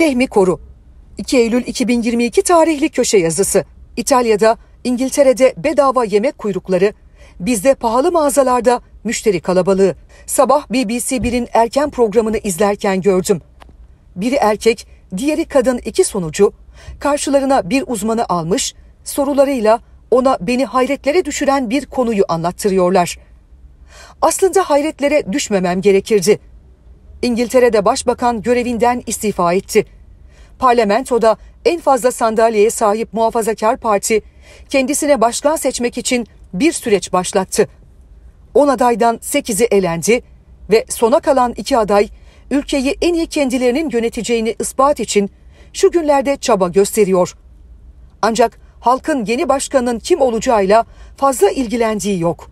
Fehmi Koru 2 Eylül 2022 tarihli köşe yazısı İtalya'da, İngiltere'de bedava yemek kuyrukları, bizde pahalı mağazalarda müşteri kalabalığı. Sabah BBC 1'in erken programını izlerken gördüm. Biri erkek, diğeri kadın iki sonucu karşılarına bir uzmanı almış, sorularıyla ona beni hayretlere düşüren bir konuyu anlattırıyorlar. Aslında hayretlere düşmemem gerekirdi. İngiltere'de başbakan görevinden istifa etti. Parlamentoda en fazla sandalyeye sahip Muhafazakar Parti kendisine başkan seçmek için bir süreç başlattı. 10 adaydan 8'i elendi ve sona kalan iki aday ülkeyi en iyi kendilerinin yöneteceğini ispat için şu günlerde çaba gösteriyor. Ancak halkın yeni başkanın kim olacağıyla fazla ilgilendiği yok.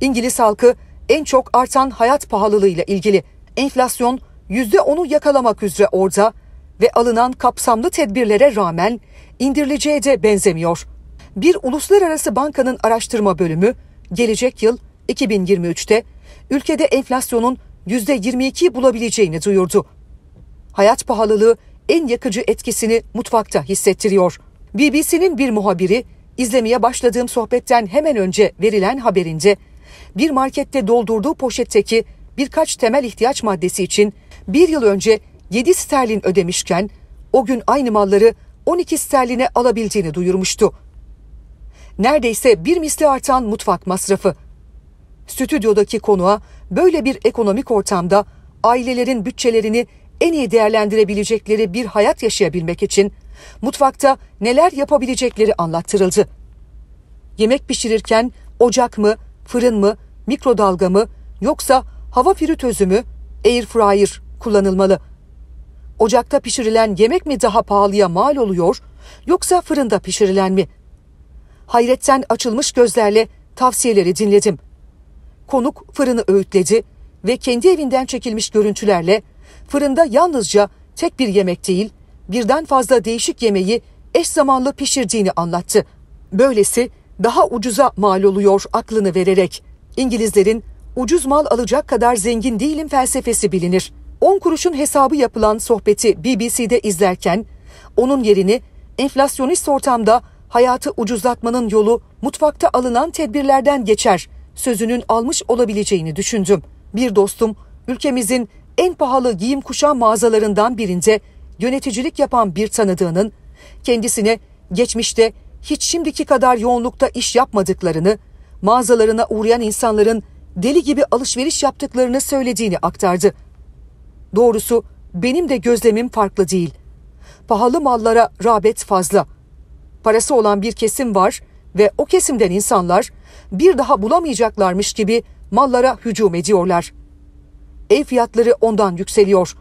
İngiliz halkı en çok artan hayat pahalılığıyla ilgili enflasyon %10'u yakalamak üzere orada ve alınan kapsamlı tedbirlere rağmen indirileceği de benzemiyor. Bir uluslararası bankanın araştırma bölümü gelecek yıl 2023'te ülkede enflasyonun %22'yi bulabileceğini duyurdu. Hayat pahalılığı en yakıcı etkisini mutfakta hissettiriyor. BBC'nin bir muhabiri izlemeye başladığım sohbetten hemen önce verilen haberinde bir markette doldurduğu poşetteki birkaç temel ihtiyaç maddesi için bir yıl önce 7 sterlin ödemişken o gün aynı malları 12 sterline alabileceğini duyurmuştu. Neredeyse bir misli artan mutfak masrafı. Stüdyodaki konuğa böyle bir ekonomik ortamda ailelerin bütçelerini en iyi değerlendirebilecekleri bir hayat yaşayabilmek için mutfakta neler yapabilecekleri anlattırıldı. Yemek pişirirken ocak mı, fırın mı, mikrodalga mı yoksa hava fritözü mü, air fryer kullanılmalı. Ocakta pişirilen yemek mi daha pahalıya mal oluyor yoksa fırında pişirilen mi? Hayretten açılmış gözlerle tavsiyeleri dinledim. Konuk fırını öğütledi ve kendi evinden çekilmiş görüntülerle fırında yalnızca tek bir yemek değil, birden fazla değişik yemeği eş zamanlı pişirdiğini anlattı. Böylesi daha ucuza mal oluyor aklını vererek. İngilizlerin ucuz mal alacak kadar zengin değilim felsefesi bilinir. 10 kuruşun hesabı yapılan sohbeti BBC'de izlerken onun yerini enflasyonist ortamda hayatı ucuzlatmanın yolu mutfakta alınan tedbirlerden geçer sözünün almış olabileceğini düşündüm. Bir dostum ülkemizin en pahalı giyim kuşam mağazalarından birinde yöneticilik yapan bir tanıdığının kendisine geçmişte hiç şimdiki kadar yoğunlukta iş yapmadıklarını, mağazalarına uğrayan insanların deli gibi alışveriş yaptıklarını söylediğini aktardı. Doğrusu benim de gözlemim farklı değil. Pahalı mallara rağbet fazla. Parası olan bir kesim var ve o kesimden insanlar bir daha bulamayacaklarmış gibi mallara hücum ediyorlar. Ev fiyatları ondan yükseliyor.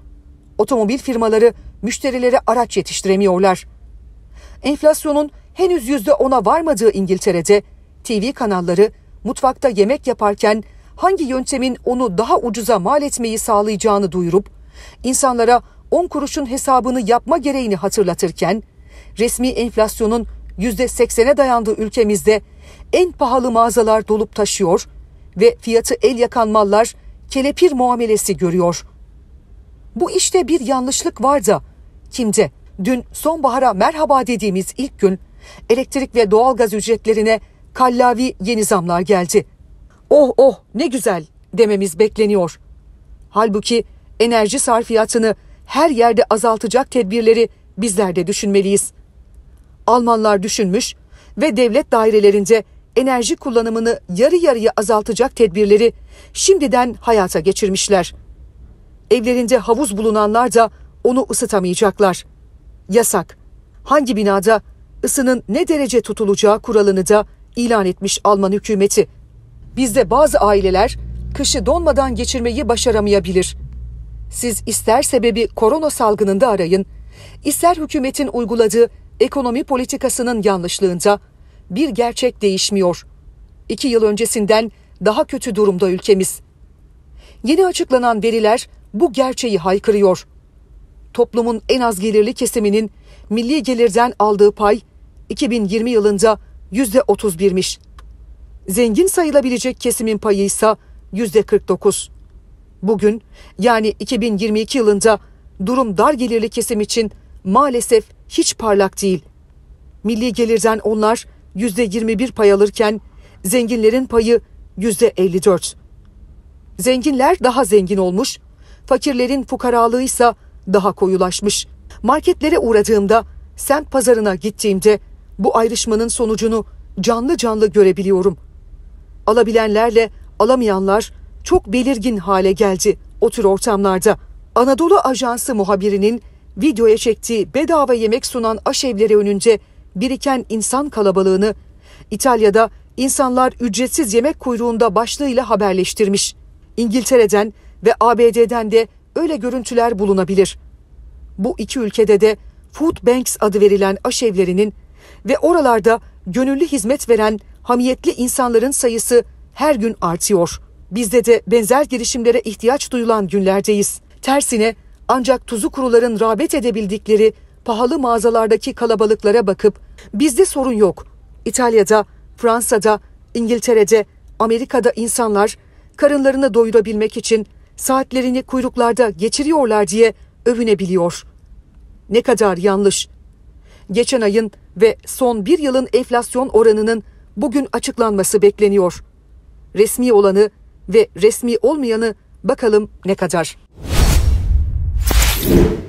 Otomobil firmaları müşterilere araç yetiştiremiyorlar. Enflasyonun henüz yüzde ona varmadığı İngiltere'de TV kanalları mutfakta yemek yaparken hangi yöntemin onu daha ucuza mal etmeyi sağlayacağını duyurup insanlara 10 kuruşun hesabını yapma gereğini hatırlatırken resmi enflasyonun %80'e dayandığı ülkemizde en pahalı mağazalar dolup taşıyor ve fiyatı el yakan mallar kelepir muamelesi görüyor. Bu işte bir yanlışlık var da kimde? Dün sonbahara merhaba dediğimiz ilk gün elektrik ve doğalgaz ücretlerine kallavi yeni zamlar geldi.'' oh oh ne güzel dememiz bekleniyor. Halbuki enerji sarfiyatını her yerde azaltacak tedbirleri bizler de düşünmeliyiz. Almanlar düşünmüş ve devlet dairelerince enerji kullanımını yarı yarıya azaltacak tedbirleri şimdiden hayata geçirmişler. Evlerinde havuz bulunanlar da onu ısıtamayacaklar. Yasak. Hangi binada ısının ne derece tutulacağı kuralını da ilan etmiş Alman hükümeti. Bizde bazı aileler kışı donmadan geçirmeyi başaramayabilir. Siz ister sebebi korona salgınında arayın, ister hükümetin uyguladığı ekonomi politikasının yanlışlığında bir gerçek değişmiyor. İki yıl öncesinden daha kötü durumda ülkemiz. Yeni açıklanan veriler bu gerçeği haykırıyor. Toplumun en az gelirli kesiminin milli gelirden aldığı pay 2020 yılında %31'miş zengin sayılabilecek kesimin payı ise yüzde 49. Bugün yani 2022 yılında durum dar gelirli kesim için maalesef hiç parlak değil. Milli gelirden onlar yüzde 21 pay alırken zenginlerin payı yüzde 54. Zenginler daha zengin olmuş, fakirlerin fukaralığı ise daha koyulaşmış. Marketlere uğradığımda, semt pazarına gittiğimde bu ayrışmanın sonucunu canlı canlı görebiliyorum.'' Alabilenlerle alamayanlar çok belirgin hale geldi o tür ortamlarda. Anadolu Ajansı muhabirinin videoya çektiği bedava yemek sunan aşevleri önünce biriken insan kalabalığını İtalya'da insanlar ücretsiz yemek kuyruğunda başlığıyla haberleştirmiş. İngiltere'den ve ABD'den de öyle görüntüler bulunabilir. Bu iki ülkede de Food Banks adı verilen aşevlerinin ve oralarda gönüllü hizmet veren hamiyetli insanların sayısı her gün artıyor. Bizde de benzer girişimlere ihtiyaç duyulan günlerdeyiz. Tersine ancak tuzu kuruların rağbet edebildikleri pahalı mağazalardaki kalabalıklara bakıp bizde sorun yok. İtalya'da, Fransa'da, İngiltere'de, Amerika'da insanlar karınlarını doyurabilmek için saatlerini kuyruklarda geçiriyorlar diye övünebiliyor. Ne kadar yanlış. Geçen ayın ve son bir yılın enflasyon oranının bugün açıklanması bekleniyor. Resmi olanı ve resmi olmayanı bakalım ne kadar.